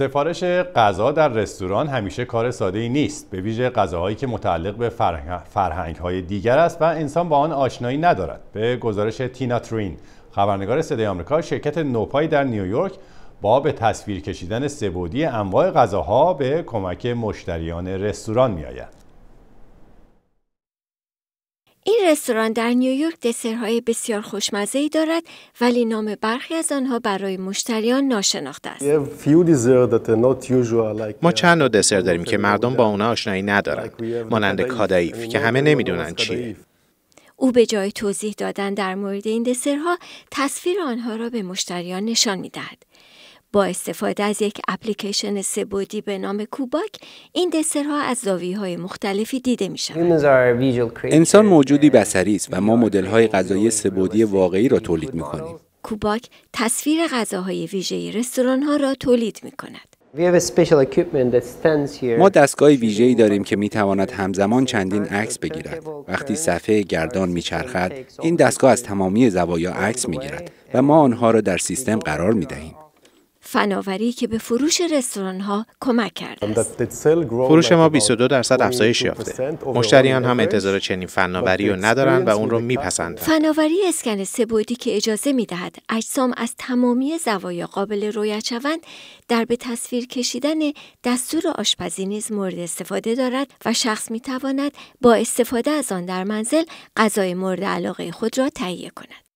سفارش غذا در رستوران همیشه کار ساده ای نیست به ویژه غذاهایی که متعلق به فرهنگ های دیگر است و انسان با آن آشنایی ندارد به گزارش تینا ترین خبرنگار صدای آمریکا شرکت نوپای در نیویورک با به تصویر کشیدن سبودی انواع غذاها به کمک مشتریان رستوران آید این رستوران در نیویورک دسرهای بسیار خوشمزه دارد ولی نام برخی از آنها برای مشتریان ناشناخته است. ما چند نوع دسر داریم که uh, مردم با اونا آشنایی ندارند. مانند کادایف که همه نمیدونن چیه. او به جای توضیح دادن در مورد این دسرها تصویر آنها را به مشتریان نشان میدهد. با استفاده از یک اپلیکیشن سبودی به نام کوباک این دسرها از زاویه های مختلفی دیده می شود. انسان موجودی بسری است و ما مدل های غذایی سبودی واقعی را تولید می کنیم. کوباک تصویر غذاهای ویژه رستوران ها را تولید می کند. ما دستگاه ویژه ای داریم که می همزمان چندین عکس بگیرد. وقتی صفحه گردان می این دستگاه از تمامی زوایا عکس می گیرد و ما آنها را در سیستم قرار می دهیم. فناوری که به فروش رستوران ها کمک کرده است. فروش ما 22 درصد افزایش یافته. مشتریان هم انتظار چنین فناوری رو ندارن و اون رو میپسند فناوری اسکن سبودی که اجازه میدهد اجسام از تمامی زوایا قابل رویت شوند در به تصویر کشیدن دستور آشپزی نیز مورد استفاده دارد و شخص میتواند با استفاده از آن در منزل غذای مورد علاقه خود را تهیه کند.